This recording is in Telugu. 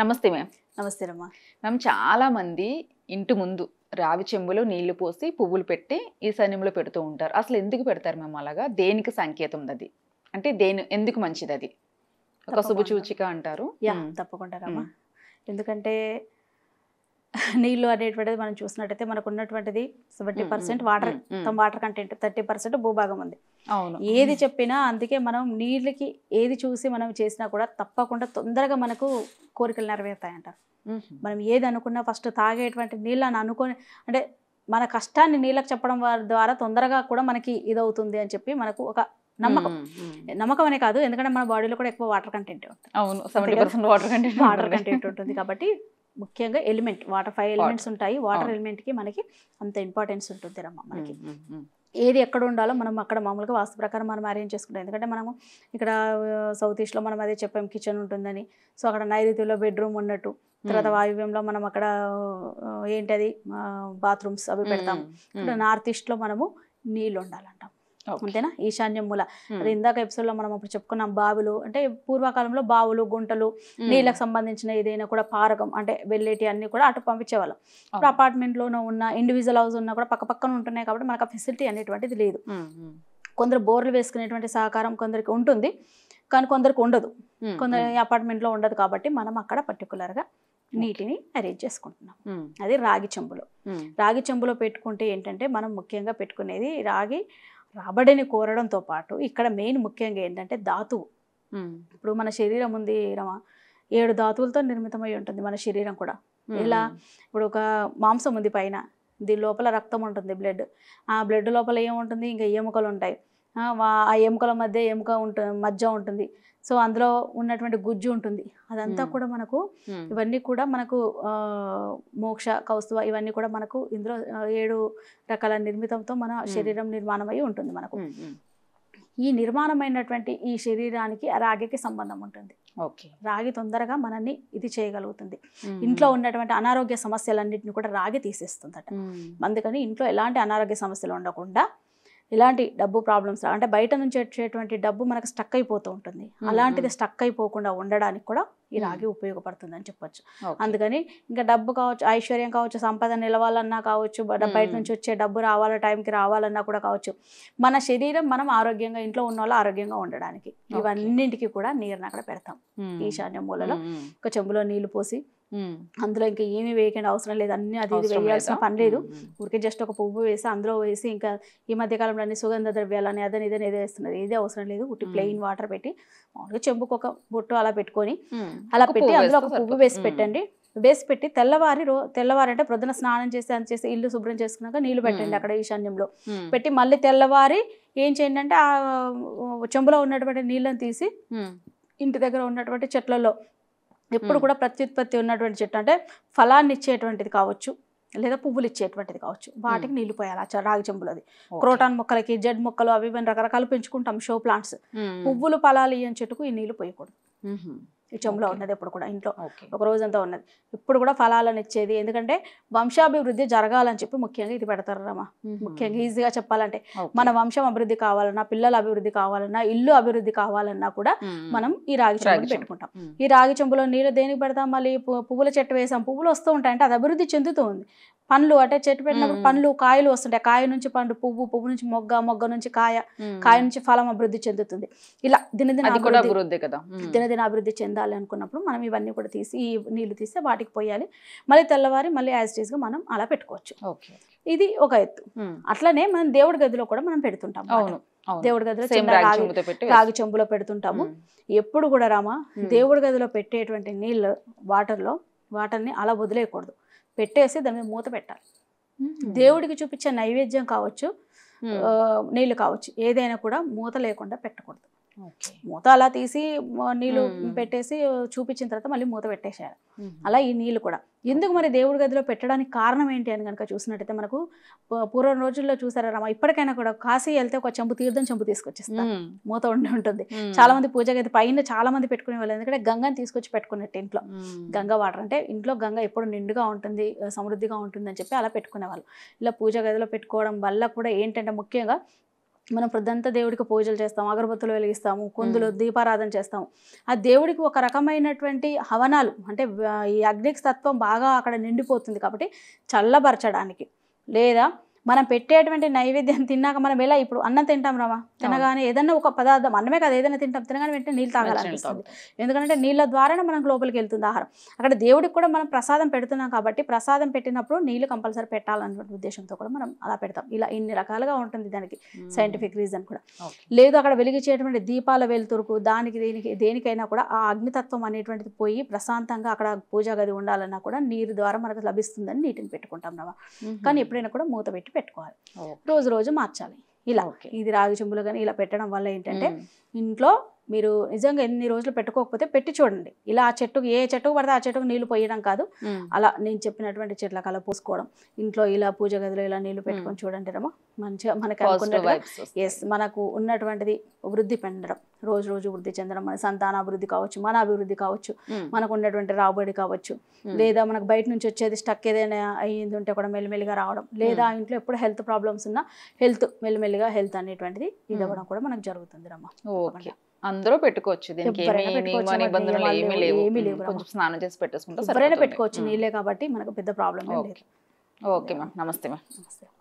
నమస్తే మ్యామ్ నమస్తే రమ్మా మ్యామ్ చాలామంది ఇంటి ముందు రావి చెంబులో నీళ్లు పోసి పువ్వులు పెట్టి ఈ సైన్యంలో పెడుతూ ఉంటారు అసలు ఎందుకు పెడతారు మేము అలాగా దేనికి సంకేతం అది అంటే దేని ఎందుకు మంచిది అది ఒక శుభసూచిక అంటారు తప్పకుండా రమ్మా ఎందుకంటే నీళ్లు అనేటువంటిది మనం చూసినట్టయితే మనకు ఉన్నటువంటిది సెవెంటీ పర్సెంట్ వాటర్ మొత్తం వాటర్ కంటెంట్ థర్టీ పర్సెంట్ భూభాగం ఉంది ఏది చెప్పినా అందుకే మనం నీళ్ళకి ఏది చూసి మనం చేసినా కూడా తప్పకుండా తొందరగా మనకు కోరికలు నెరవేరుతాయంట మనం ఏది అనుకున్నా ఫస్ట్ తాగేటువంటి అని అనుకుని అంటే మన కష్టాన్ని నీళ్ళకి చెప్పడం ద్వారా తొందరగా కూడా మనకి ఇదవుతుంది అని చెప్పి మనకు ఒక నమ్మకం నమ్మకం అనే కాదు ఎందుకంటే మన బాడీలో కూడా ఎక్కువ వాటర్ కంటెంట్ ఉంటుంది అవును వాటర్ కంటెంట్ వాటర్ కంటెంట్ ఉంటుంది కాబట్టి ముఖ్యంగా ఎలిమెంట్ వాటర్ ఫైవ్ ఎలిమెంట్స్ ఉంటాయి వాటర్ ఎలిమెంట్కి మనకి అంత ఇంపార్టెన్స్ ఉంటుంది రమ్మ మనకి ఏది ఎక్కడ ఉండాలో మనం అక్కడ మామూలుగా వాస్తు ప్రకారం మనం అరేంజ్ చేసుకుంటాం ఎందుకంటే మనము ఇక్కడ సౌత్ ఈస్ట్లో మనం అదే చెప్పాం కిచెన్ ఉంటుందని సో అక్కడ నైరుతిలో బెడ్రూమ్ ఉన్నట్టు తర్వాత వాయువ్యంలో మనం అక్కడ ఏంటది బాత్రూమ్స్ అవి పెడతాం ఇక్కడ నార్త్ ఈస్ట్లో మనము నీళ్ళు ఉండాలంట అంతేనా ఈశాన్యం మూల అదే ఇందాక ఎపిసోడ్ లో మనం అప్పుడు చెప్పుకున్నాం బావులు అంటే పూర్వకాలంలో బావులు గుంటలు నీళ్ళకి సంబంధించిన ఏదైనా కూడా పారకం అంటే వెళ్ళేటి అన్ని కూడా అటు పంపించేవాళ్ళం ఇప్పుడు అపార్ట్మెంట్ లోనూ ఉన్న ఇండివిజువల్ హౌస్ ఉన్నా కూడా పక్క పక్కన ఉంటున్నాయి కాబట్టి మనకు ఆ ఫెసిలిటీ అనేటువంటిది లేదు కొందరు బోర్లు వేసుకునేటువంటి సహకారం కొందరికి ఉంటుంది కానీ కొందరికి ఉండదు కొందరు లో ఉండదు కాబట్టి మనం అక్కడ పర్టికులర్ గా నీటిని అరేంజ్ చేసుకుంటున్నాం అది రాగి చెంబులో రాగి చెంబులో పెట్టుకుంటే ఏంటంటే మనం ముఖ్యంగా పెట్టుకునేది రాగి రాబడిని కోరడంతో పాటు ఇక్కడ మెయిన్ ముఖ్యంగా ఏంటంటే ధాతువు ఇప్పుడు మన శరీరం ఉంది రమా ఏడు ధాతువులతో నిర్మితమై ఉంటుంది మన శరీరం కూడా ఇలా ఇప్పుడు ఒక మాంసం ఉంది పైన దీని లోపల రక్తం ఉంటుంది బ్లడ్ ఆ బ్లడ్ లోపల ఏముంటుంది ఇంకా ఎముకలు ఉంటాయి ఆ ఎముకల మధ్య ఎముక ఉంటుంది మధ్య ఉంటుంది సో అందులో ఉన్నటువంటి గుజ్జు ఉంటుంది అదంతా కూడా మనకు ఇవన్నీ కూడా మనకు మోక్ష కౌస్తువ ఇవన్నీ కూడా మనకు ఇందులో ఏడు రకాల నిర్మితంతో మన శరీరం నిర్మాణం అయి ఉంటుంది మనకు ఈ నిర్మాణమైనటువంటి ఈ శరీరానికి రాగికి సంబంధం ఉంటుంది ఓకే రాగి తొందరగా మనల్ని ఇది చేయగలుగుతుంది ఇంట్లో ఉన్నటువంటి అనారోగ్య సమస్యలన్నింటినీ కూడా రాగి తీసేస్తుందట అందుకని ఇంట్లో ఎలాంటి అనారోగ్య సమస్యలు ఉండకుండా ఇలాంటి డబ్బు ప్రాబ్లమ్స్ అంటే బయట నుంచి వచ్చేటువంటి డబ్బు మనకు స్టక్ అయిపోతూ ఉంటుంది అలాంటిది స్టక్ అయిపోకుండా ఉండడానికి కూడా ఈ రాగి ఉపయోగపడుతుంది అని చెప్పొచ్చు అందుకని ఇంకా డబ్బు కావచ్చు ఐశ్వర్యం కావచ్చు సంపద నిలవాలన్నా కావచ్చు బయట నుంచి వచ్చే డబ్బు రావాల టైంకి రావాలన్నా కూడా కావచ్చు మన శరీరం మనం ఆరోగ్యంగా ఇంట్లో ఉన్న వాళ్ళు ఆరోగ్యంగా ఉండడానికి ఇవన్నింటికి కూడా నీరుని అక్కడ పెడతాం ఈశాన్య మూలలో ఒక చెంబులో నీళ్లు పోసి అందులో ఇంకా ఏమి వేయకుండా అవసరం లేదు అన్ని అది వేయాల్సిన పని లేదు ఊరికే జస్ట్ ఒక పువ్వు వేసి అందులో వేసి ఇంకా ఈ మధ్య కాలంలో అన్ని సుగంధ ద్రవ్యాలని అదని ఇదని ఏదో వేస్తున్నది ఏది అవసరం లేదు ఉట్టి ప్లెయిన్ వాటర్ పెట్టి మామూలుగా చెంబుకు ఒక బొట్టు అలా పెట్టుకొని అలా పెట్టి అందులో ఒక పువ్వు వేసి పెట్టండి వేసి పెట్టి తెల్లవారి రో తెల్లవారి అంటే ప్రొద్దున స్నానం చేసి అని చేసి ఇల్లు శుభ్రం చేసుకున్నాక నీళ్లు పెట్టండి అక్కడ ఈశాన్యంలో పెట్టి మళ్ళీ తెల్లవారి ఏం చేయండి అంటే ఆ చెంబులో ఉన్నటువంటి నీళ్ళని తీసి ఇంటి దగ్గర ఉన్నటువంటి చెట్లలో ఎప్పుడు కూడా ప్రత్యుత్పత్తి ఉన్నటువంటి చెట్టు అంటే ఫలాన్ని ఇచ్చేటువంటిది కావచ్చు లేదా పువ్వులు ఇచ్చేటువంటిది కావచ్చు వాటికి నీళ్లు పోయాలి రాగి చెంబులది క్రోటాన్ మొక్కలకి జడ్ మొక్కలు అవి రకరకాలు పెంచుకుంటాం షో ప్లాంట్స్ పువ్వులు ఫలాలు ఇయ్యని చెట్టుకు ఈ నీళ్లు పోయకూడదు ఈ చెంబులో ఉన్నది ఇప్పుడు కూడా ఇంట్లో ఒక రోజంతా ఉన్నది ఇప్పుడు కూడా ఫలాలను ఇచ్చేది ఎందుకంటే వంశాభివృద్ధి జరగాలని చెప్పి ముఖ్యంగా ఇది పెడతారు ముఖ్యంగా ఈజీగా చెప్పాలంటే మన వంశం అభివృద్ధి కావాలన్నా పిల్లల అభివృద్ధి కావాలన్నా ఇల్లు అభివృద్ధి కావాలన్నా కూడా మనం ఈ రాగి చెంబులు పెట్టుకుంటాం ఈ రాగి చెంబులో నీళ్ళు దేనికి పెడతాం మళ్ళీ పువ్వుల చెట్టు వేసాం పువ్వులు వస్తూ ఉంటాయంటే అది అభివృద్ధి చెందుతూ ఉంది పండ్లు అంటే చెట్టు పెట్టినప్పుడు పండ్లు కాయలు వస్తుంటాయి కాయ నుంచి పండు పువ్వు పువ్వు నుంచి మొగ్గ మొగ్గ నుంచి కాయ కాయ నుంచి ఫలం అభివృద్ధి చెందుతుంది ఇలా దినదిన అభివృద్ధి కదా దినదిన అభివృద్ధి చెందాలి అనుకున్నప్పుడు మనం ఇవన్నీ కూడా తీసి ఈ నీళ్లు తీస్తే వాటికి పోయాలి మళ్ళీ తెల్లవారి మళ్ళీ యాజ్ గా మనం అలా పెట్టుకోవచ్చు ఇది ఒక ఎత్తు అట్లనే మనం దేవుడి గదిలో కూడా మనం పెడుతుంటాం అవును దేవుడి గదిలో రాగి చెంబులో పెడుతుంటాము ఎప్పుడు కూడా రామా దేవుడి గదిలో పెట్టేటువంటి నీళ్ళు వాటర్ వాటర్ వాటర్ని అలా వదిలేయకూడదు పెట్టేసి దాని మీద మూత పెట్టాలి దేవుడికి చూపించే నైవేద్యం కావచ్చు నీళ్ళు కావచ్చు ఏదైనా కూడా మూత లేకుండా పెట్టకూడదు మూత అలా తీసి నీళ్ళు పెట్టేసి చూపించిన తర్వాత మళ్ళీ మూత పెట్టేసేయాలి అలా ఈ నీళ్ళు కూడా ఎందుకు మరి దేవుడి గదిలో పెట్టడానికి కారణం ఏంటి అని కనుక చూసినట్టయితే మనకు పూర్వం రోజుల్లో చూసారా రమ్మ ఇప్పటికైనా కూడా కాశీ వెళ్తే ఒక చెంపు తీర్థం చెంపు తీసుకొచ్చేస్తాం మూత ఉండి ఉంటుంది చాలా మంది పూజ గది పైన చాలా మంది పెట్టుకునే వాళ్ళు ఎందుకంటే గంగని తీసుకొచ్చి పెట్టుకున్నట్టు ఇంట్లో గంగ వాటర్ అంటే ఇంట్లో గంగ ఎప్పుడు నిండుగా ఉంటుంది సమృద్ధిగా ఉంటుంది అని చెప్పి అలా పెట్టుకునేవాళ్ళు ఇలా పూజ గదిలో పెట్టుకోవడం వల్ల కూడా ఏంటంటే ముఖ్యంగా మనం ప్రొద్దంతా దేవుడికి పూజలు చేస్తాం అగరబత్తులు వెలిగిస్తాము కుందులు దీపారాధన చేస్తాము ఆ దేవుడికి ఒక రకమైనటువంటి హవనాలు అంటే ఈ అగ్నికి తత్వం బాగా అక్కడ నిండిపోతుంది కాబట్టి చల్లబరచడానికి లేదా మనం పెట్టేటువంటి నైవేద్యం తిన్నాక మనం ఎలా ఇప్పుడు అన్నం తింటాం రామా తినగానే ఏదైనా ఒక పదార్థం అన్నమే కదా ఏదైనా తింటాం తినగానే వెంటనే నీళ్ళు తాగాలనిపిస్తుంది ఎందుకంటే నీళ్ళ ద్వారానే మనం లోపలికి వెళ్తుంది ఆహారం అక్కడ దేవుడికి కూడా మనం ప్రసాదం పెడుతున్నాం కాబట్టి ప్రసాదం పెట్టినప్పుడు నీళ్ళు కంపల్సరీ పెట్టాలన్నటువంటి ఉద్దేశంతో కూడా మనం అలా పెడతాం ఇలా ఇన్ని రకాలుగా ఉంటుంది దానికి సైంటిఫిక్ రీజన్ కూడా లేదు అక్కడ వెలిగించేటువంటి దీపాల వెలుతురుకు దానికి దేనికి దేనికైనా కూడా ఆ అగ్నితత్వం అనేటువంటిది పోయి ప్రశాంతంగా అక్కడ పూజా గది ఉండాలన్నా కూడా నీరు ద్వారా మనకు లభిస్తుందని నీటిని పెట్టుకుంటాం రవా కానీ ఎప్పుడైనా కూడా మూత పెట్టి పెట్టుకోవాలి రోజు రోజు మార్చాలి ఇలా ఇది రాగి చెంబులు కానీ ఇలా పెట్టడం వల్ల ఏంటంటే ఇంట్లో మీరు నిజంగా ఎన్ని రోజులు పెట్టుకోకపోతే పెట్టి చూడండి ఇలా ఆ చెట్టుకు ఏ చెట్టుకు పడితే ఆ చెట్టుకు నీళ్లు పోయడం కాదు అలా నేను చెప్పినటువంటి చెట్లకు అలా పోసుకోవడం ఇంట్లో ఇలా పూజ గదిలో ఇలా నీళ్లు పెట్టుకొని చూడండి రమ్మ మంచిగా మనకు అనుకున్నట్టుగా ఎస్ మనకు ఉన్నటువంటిది వృద్ధి పెండడం రోజు రోజు వృద్ధి చెందడం మన సంతాన అభివృద్ధి కావచ్చు మన అభివృద్ధి కావచ్చు మనకు ఉండేటువంటి రాబడి కావచ్చు లేదా మనకు బయట నుంచి వచ్చేది స్టక్ ఏదైనా అయ్యింది ఉంటే కూడా మెల్లిమెల్లిగా రావడం లేదా ఇంట్లో ఎప్పుడు హెల్త్ ప్రాబ్లమ్స్ ఉన్నా హెల్త్ మెల్లిమెల్లిగా హెల్త్ అనేటువంటిది ఇది అవ్వడం కూడా మనకు జరుగుతుంది రమ్మా అందరూ పెట్టుకోవచ్చు స్నానం చేసి పెట్టేసుకుంటాం ఎవరైనా పెట్టుకోవచ్చు నీళ్ళే కాబట్టి మనకు పెద్ద ప్రాబ్లం ఓకే మ్యామ్ నమస్తే మ్యామ్ నమస్తే